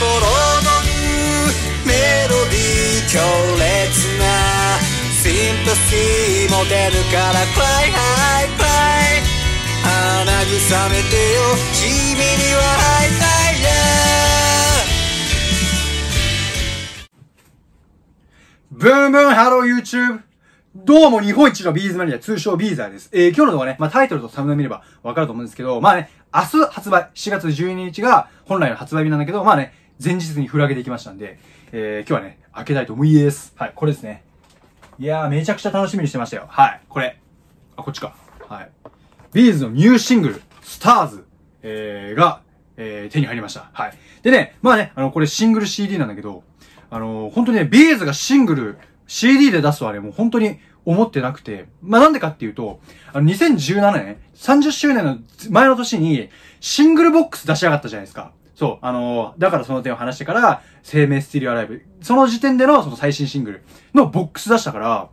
のメロディー強烈なシンパシーも出るからクライハイクライ花さめてよ君には会いたいブンブンハロー YouTube! どうも日本一のビーズマニア、通称ビーザーです。えー、今日の動画ね、まあ、タイトルとサムネ見ればわかると思うんですけど、まあね、明日発売、4月12日が本来の発売日なんだけど、まあね、前日にふらげてきましたんで、えー、今日はね、開けたいと思います。はい、これですね。いやー、めちゃくちゃ楽しみにしてましたよ。はい、これ。あ、こっちか。はい。ビーズのニューシングル、スターズ、えー、が、えー、手に入りました。はい。でね、まあね、あの、これシングル CD なんだけど、あのー、本当にね、ビーズがシングル、CD で出すはれ、もう本当に思ってなくて、まあ、なんでかっていうと、あの、2017年、30周年の前の年に、シングルボックス出しやがったじゃないですか。そう、あのー、だからその点を話してから、生命スティリオアライブ。その時点でのその最新シングルのボックス出したから、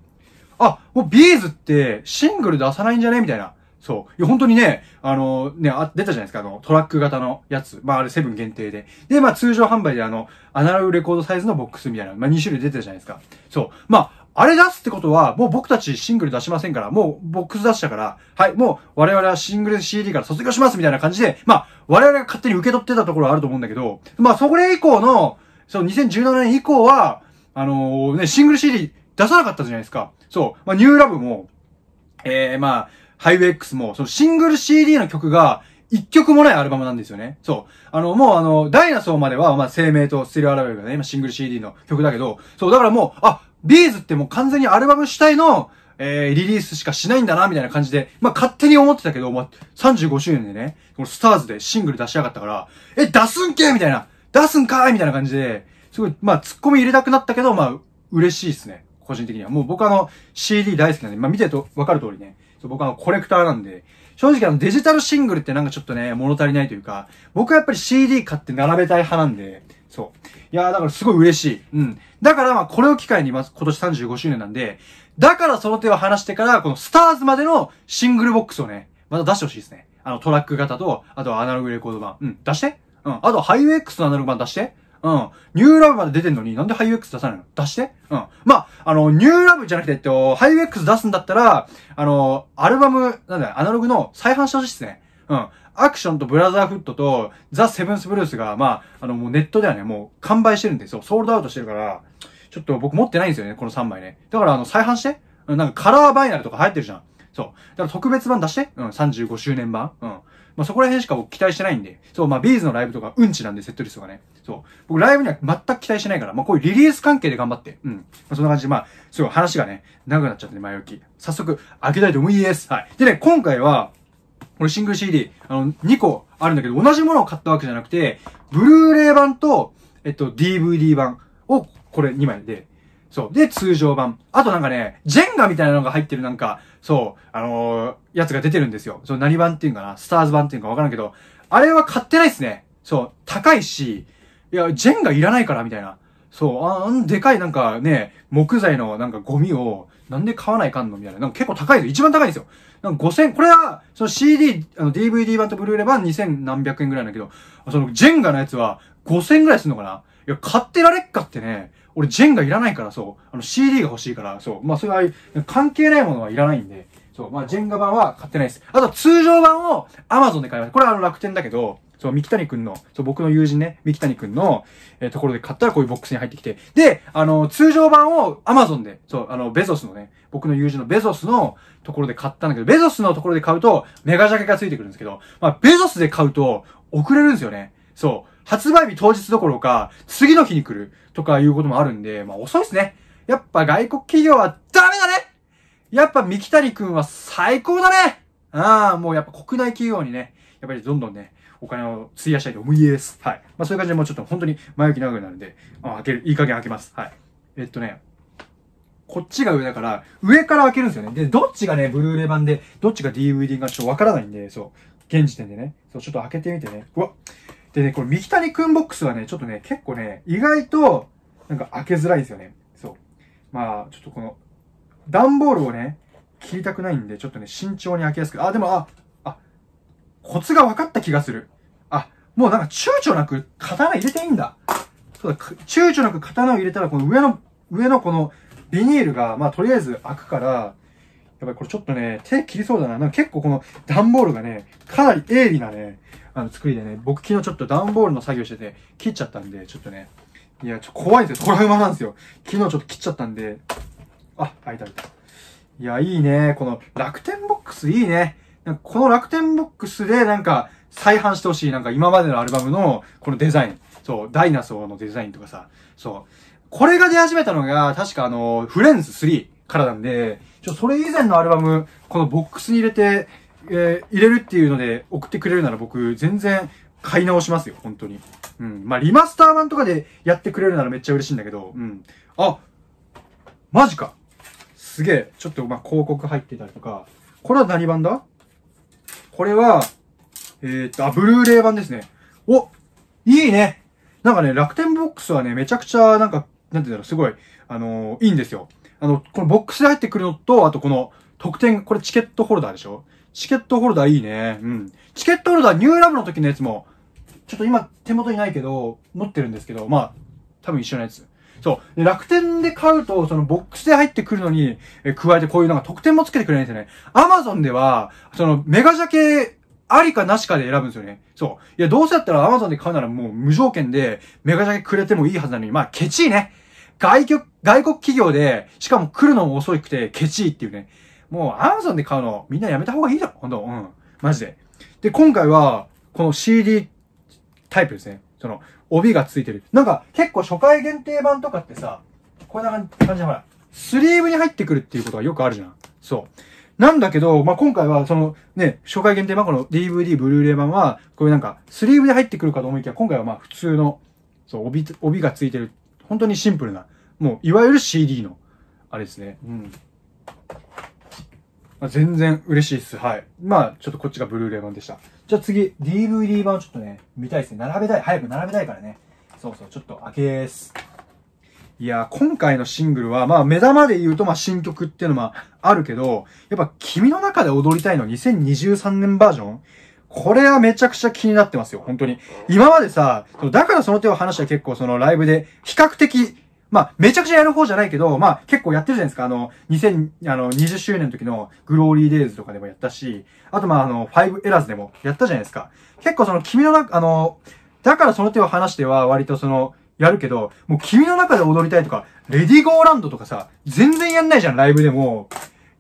あ、もうビーズってシングル出さないんじゃねみたいな。そう。いや、本当にね、あのー、ね、あ、出たじゃないですか、あの、トラック型のやつ。まあ、あれ、セブン限定で。で、まあ、通常販売であの、アナログレコードサイズのボックスみたいな、まあ、2種類出てたじゃないですか。そう。まあ、あれ出すってことは、もう僕たちシングル出しませんから、もうボックス出したから、はい、もう我々はシングル CD から卒業しますみたいな感じで、まあ、我々が勝手に受け取ってたところはあると思うんだけど、まあ、それ以降の、その2017年以降は、あのー、ね、シングル CD 出さなかったじゃないですか。そう。まあ、ニューラブも、えー、まあ、ハイウェイ X も、そのシングル CD の曲が、一曲もないアルバムなんですよね。そう。あの、もうあの、ダイナソーまでは、まあ、生命とスティルアラベルがね、今シングル CD の曲だけど、そう、だからもう、あ、ビーズってもう完全にアルバム主体の、えー、リリースしかしないんだな、みたいな感じで、まあ、勝手に思ってたけど、まあ、35周年でね、このスターズでシングル出しやがったから、え、出すんけみたいな、出すんかいみたいな感じで、すごい、まあ、突っ込み入れたくなったけど、まあ、嬉しいですね。個人的には。もう僕あの、CD 大好きなんで、まあ、見てるとわかる通りね、そう僕あの、コレクターなんで、正直あの、デジタルシングルってなんかちょっとね、物足りないというか、僕はやっぱり CD 買って並べたい派なんで、そう。いやー、だからすごい嬉しい。うん。だからまあ、これを機会に、まず今年35周年なんで、だからその手を離してから、このスターズまでのシングルボックスをね、また出してほしいですね。あの、トラック型と、あとはアナログレコード版。うん、出して。うん。あと、ハイウェイ X のアナログ版出して。うん。ニューラブまで出てんのに、なんでハイウェックス出さないの出して。うん。まあ、あの、ニューラブじゃなくて、えっと、ハイウェックス出すんだったら、あの、アルバム、なんだアナログの再販してほしいですね。うん。アクションとブラザーフットとザ・セブンス・ブルースが、まあ、あの、もうネットではね、もう完売してるんですよ。ソールドアウトしてるから、ちょっと僕持ってないんですよね、この3枚ね。だからあの、再販してなんかカラーバイナルとか流行ってるじゃん。そう。だから特別版出して。うん、35周年版。うん。まあ、そこら辺しか僕期待してないんで。そう、まあ、ビーズのライブとかうんちなんで、セットリストがね。そう。僕ライブには全く期待してないから、まあ、こういうリリース関係で頑張って。うん。まあ、そんな感じで、まあ、すごい話がね、長くなっちゃって、前置き。早速、開けたいと思います。はい。でね、今回は、俺シングル CD、あの、2個あるんだけど、同じものを買ったわけじゃなくて、ブルーレイ版と、えっと、DVD 版を、これ2枚で、そう。で、通常版。あとなんかね、ジェンガみたいなのが入ってるなんか、そう、あのー、やつが出てるんですよ。そう、何版っていうかな、スターズ版っていうかわからんけど、あれは買ってないっすね。そう、高いし、いや、ジェンガいらないから、みたいな。そう、あんでかいなんかね、木材のなんかゴミを、なんで買わないかんのみたいな。なんか結構高いです一番高いんですよ。なんか5000、これは、その CD、あの DVD 版とブルーレバ版2千0 0何百円ぐらいなんだけど、そのジェンガのやつは5000ぐらいするのかないや、買ってられっかってね、俺ジェンガいらないからそう、あの CD が欲しいから、そう、まあそういう関係ないものはいらないんで、そう、まあジェンガ版は買ってないです。あと通常版を Amazon で買います。これはあの楽天だけど、そう、三木谷くんの、そう、僕の友人ね、三木谷くんの、えー、ところで買ったらこういうボックスに入ってきて、で、あの、通常版を Amazon で、そう、あの、ベゾスのね、僕の友人のベゾスのところで買ったんだけど、ベゾスのところで買うと、メガジャケがついてくるんですけど、まあ、ベゾスで買うと、遅れるんですよね。そう、発売日当日どころか、次の日に来るとかいうこともあるんで、まあ、遅いですね。やっぱ外国企業はダメだねやっぱ三木谷くんは最高だねああ、もうやっぱ国内企業にね、やっぱりどんどんね、お金を費やしたいと思いです。はい。まあそういう感じでもうちょっと本当に前置き長くなるんで、あ、開ける。いい加減開けます。はい。えっとね、こっちが上だから、上から開けるんですよね。で、どっちがね、ブルーレイ版で、どっちが DVD がちょっとわからないんで、そう、現時点でね、そう、ちょっと開けてみてね。うわでね、これ、三木谷くんボックスはね、ちょっとね、結構ね、意外と、なんか開けづらいんですよね。そう。まあ、ちょっとこの、段ボールをね、切りたくないんで、ちょっとね、慎重に開けやすく。あ、でも、あ、コツが分かった気がする。あ、もうなんか躊躇なく刀入れていいんだ。そうだ、躊躇なく刀を入れたら、この上の、上のこのビニールが、まあとりあえず開くから、やっぱりこれちょっとね、手切りそうだな。なんか結構この段ボールがね、かなり鋭利なね、あの作りでね、僕昨日ちょっと段ボールの作業してて、切っちゃったんで、ちょっとね、いや、ちょっと怖いんですよ。トラウマなんですよ。昨日ちょっと切っちゃったんで、あ、開いた開いた。いや、いいね。この楽天ボックスいいね。この楽天ボックスでなんか再販してほしい。なんか今までのアルバムのこのデザイン。そう、ダイナソーのデザインとかさ。そう。これが出始めたのが、確かあの、フレンズ3からなんで、ちょ、それ以前のアルバム、このボックスに入れて、えー、入れるっていうので送ってくれるなら僕、全然買い直しますよ、本当に。うん。まあ、リマスター版とかでやってくれるならめっちゃ嬉しいんだけど、うん。あマジかすげえ。ちょっと、ま、広告入ってたりとか。これは何版だこれは、えー、っと、ブルーレイ版ですね。おいいねなんかね、楽天ボックスはね、めちゃくちゃ、なんか、なんて言うんだろう、すごい、あのー、いいんですよ。あの、このボックスで入ってくるのと、あとこの、特典、これチケットホルダーでしょチケットホルダーいいね。うん。チケットホルダー、ニューラブの時のやつも、ちょっと今手元にないけど、持ってるんですけど、まあ、多分一緒のやつ。そう。楽天で買うと、そのボックスで入ってくるのに、え加えてこういうなんか特典もつけてくれないんですよね。アマゾンでは、そのメガジャケ、ありかなしかで選ぶんですよね。そう。いや、どうせだったらアマゾンで買うならもう無条件でメガジャケくれてもいいはずなのに、まあ、ケチいね。外局、外国企業で、しかも来るのも遅くてケチいっていうね。もうアマゾンで買うのみんなやめた方がいいだろ。ほんと、うん。マジで。で、今回は、この CD タイプですね。その、帯がついてる。なんか、結構初回限定版とかってさ、こんな感じでほら、スリーブに入ってくるっていうことがよくあるじゃん。そう。なんだけど、まあ、今回は、その、ね、初回限定版、この DVD、ブルーレイ版は、こういうなんか、スリーブに入ってくるかと思いきや、今回はまあ、普通の、そう、帯、帯がついてる、本当にシンプルな、もう、いわゆる CD の、あれですね。うん。まあ、全然嬉しいっす。はい。まあ、ちょっとこっちがブルーレイ版でした。じゃあ次、DVD 版ちょっとね、見たいですね。並べたい。早く並べたいからね。そうそう、ちょっと開けーす。いやー、今回のシングルは、まあ、目玉で言うと、まあ、新曲っていうのもあるけど、やっぱ、君の中で踊りたいの2023年バージョンこれはめちゃくちゃ気になってますよ、本当に。今までさ、だからその手を話は結構そのライブで、比較的まあ、めちゃくちゃやる方じゃないけど、まあ、結構やってるじゃないですか。あの、2020あの周年の時のグローリーデイズとかでもやったし、あとまあ、あの、5エラーズでもやったじゃないですか。結構その、君の中、あの、だからその手を離しては割とその、やるけど、もう君の中で踊りたいとか、レディゴーランドとかさ、全然やんないじゃん、ライブでも。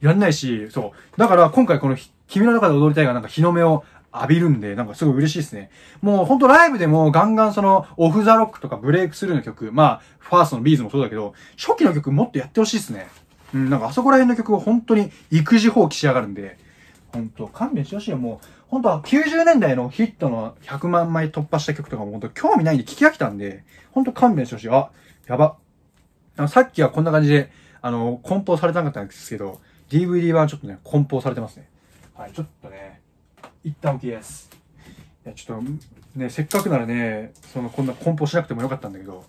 やんないし、そう。だから今回この君の中で踊りたいがなんか日の目を浴びるんで、なんかすごい嬉しいですね。もうほんとライブでもガンガンその、オフザロックとかブレイクスルーの曲、まあ、ファーストのビーズもそうだけど、初期の曲もっとやってほしいですね。うん、なんかあそこら辺の曲を本当に育児放棄しやがるんで、本当勘弁してほしいよ、もう。本当は90年代のヒットの100万枚突破した曲とかも本当興味ないんで聞き飽きたんで、本当勘弁してほしい。あ、やば。さっきはこんな感じで、あの、梱包されなかったんですけど、DVD 版ちょっとね、梱包されてますね。はい、ちょっとね、一旦ピです。いや、ちょっと、ね、せっかくならね、その、こんな梱包しなくてもよかったんだけど、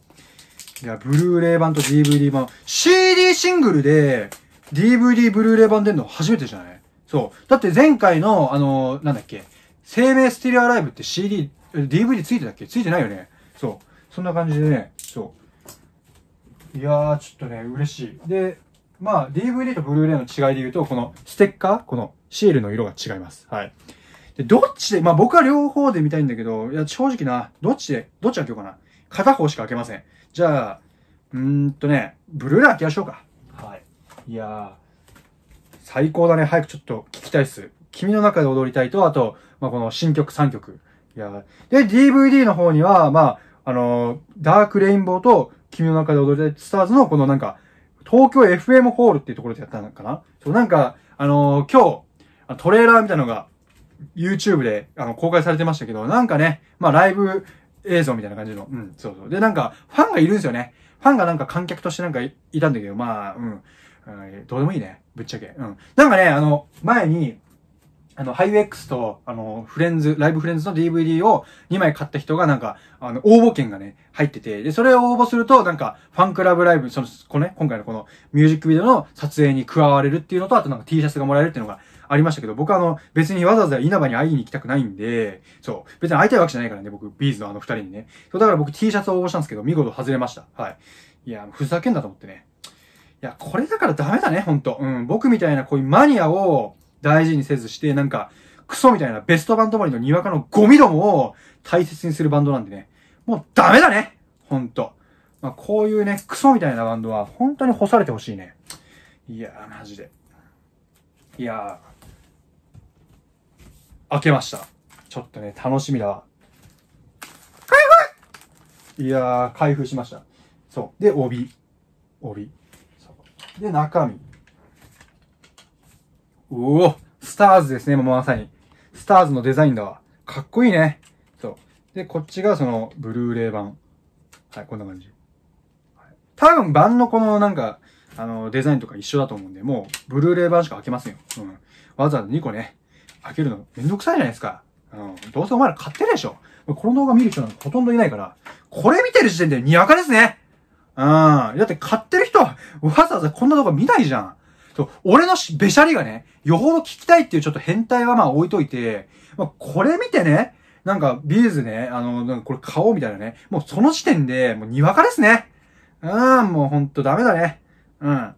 いや、ブルーレイ版と DVD 版、CD シングルで、DVD ブルーレイ版出んの初めてじゃないそう。だって前回の、あのなんだっけ、生命ステリアライブって CD、DVD ついてたっけついてないよね。そう。そんな感じでね、そう。いやー、ちょっとね、嬉しい。で、まあ、DVD とブルーレイの違いで言うと、このステッカーこのシールの色が違います。はい。で、どっちで、まあ僕は両方で見たいんだけど、いや、正直な、どっちで、どっち開けようかな。片方しか開けません。じゃあ、うんとね、ブルーラー開けましょうか。はい。いやー、最高だね。早くちょっと聞きたいっす。君の中で踊りたいと、あと、まあこの新曲3曲。いやで、DVD の方には、まあ、あのー、ダークレインボーと、君の中で踊りたいスターズの、このなんか、東京 FM ホールっていうところでやったのかなそう、なんか、あのー、今日、トレーラーみたいなのが YouTube であの公開されてましたけど、なんかね、まあライブ映像みたいな感じの、うん、そうそう。で、なんか、ファンがいるんですよね。ファンがなんか観客としてなんかいたんだけど、まあ、うん、うん、どうでもいいね。ぶっちゃけ。うん。なんかね、あの、前に、あの、ハイウェックスと、あの、フレンズ、ライブフレンズの DVD を2枚買った人がなんか、あの、応募券がね、入ってて、で、それを応募すると、なんか、ファンクラブライブ、その、このね、今回のこのミュージックビデオの撮影に加われるっていうのと、あとなんか T シャツがもらえるっていうのがありましたけど、僕はあの、別にわざわざ稲葉に会いに行きたくないんで、そう。別に会いたいわけじゃないからね、僕、ビーズのあの二人にね。そう、だから僕 T シャツを応募したんですけど、見事外れました。はい。いや、ふざけんなと思ってね。いや、これだからダメだね、ほんと。うん、僕みたいなこういうマニアを大事にせずして、なんか、クソみたいなベストバンドまりのにわかのゴミどもを大切にするバンドなんでね。もうダメだねほんと。まあ、こういうね、クソみたいなバンドは本当に干されてほしいね。いやー、マジで。いやー、開けました。ちょっとね、楽しみだわ。開封いやー、開封しました。そう。で、帯。帯。そう。で、中身。うおスターズですね、もうまさに。スターズのデザインだわ。かっこいいね。そう。で、こっちがその、ブルーレイ版。はい、こんな感じ。多分版のこのなんか、あの、デザインとか一緒だと思うんで、もう、ブルーレイ版しか開けませんよ。うん。わざわざ2個ね。開けるのめんどくさいじゃないですか。うん。どうせお前ら買ってるでしょ。この動画見る人なんてほとんどいないから、これ見てる時点でにやかですね。うん。だって買ってる人はわざわざこんな動画見ないじゃん。そう俺のし、べしゃりがね、よほど聞きたいっていうちょっと変態はまあ置いといて、まあ、これ見てね、なんかビーズね、あの、なんかこれ買おうみたいなね、もうその時点で、もうにわかですね。うん、もうほんとダメだね。うん。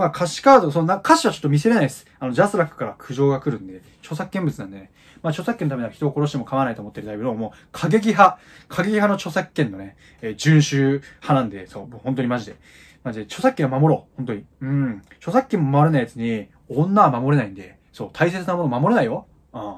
まあ歌詞カード、そのな歌詞はちょっと見せれないです。あの、ジャスラックから苦情が来るんで、著作権物なんでね。まあ著作権のためには人を殺しても構わないと思ってるタイプの、もう過激派、過激派の著作権のね、えー、遵守派なんで、そう、本当にマジで。マジで、著作権は守ろう。本当に。うん。著作権も守れないやつに、女は守れないんで、そう、大切なもの守れないよ。うん。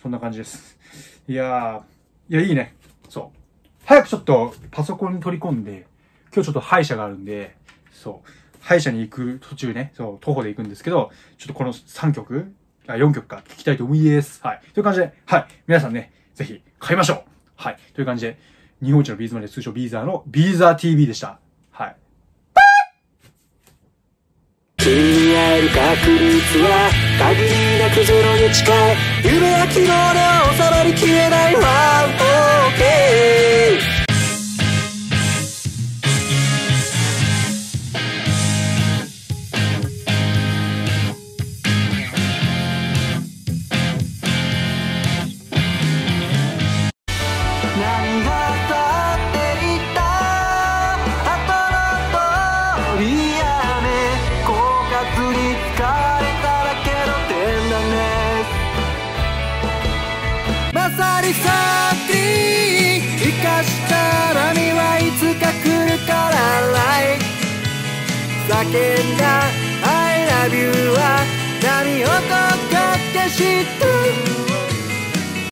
そんな感じです。いやー、いや、いいね。そう。早くちょっとパソコンに取り込んで、今日ちょっと歯医者があるんで、そう。歯医者に行く途中ね、そう、徒歩で行くんですけど、ちょっとこの3曲、あ、4曲か、聞きたいと思います。はい。という感じで、はい。皆さんね、ぜひ、買いましょうはい。という感じで、日本一のビーズマネー通称ビーザーのビーザー TV でした。はい。える確率は限りなくゼロに近い夢や希望でりないン生かした波はいつか来るから来叫んだ I love you は波音とって知って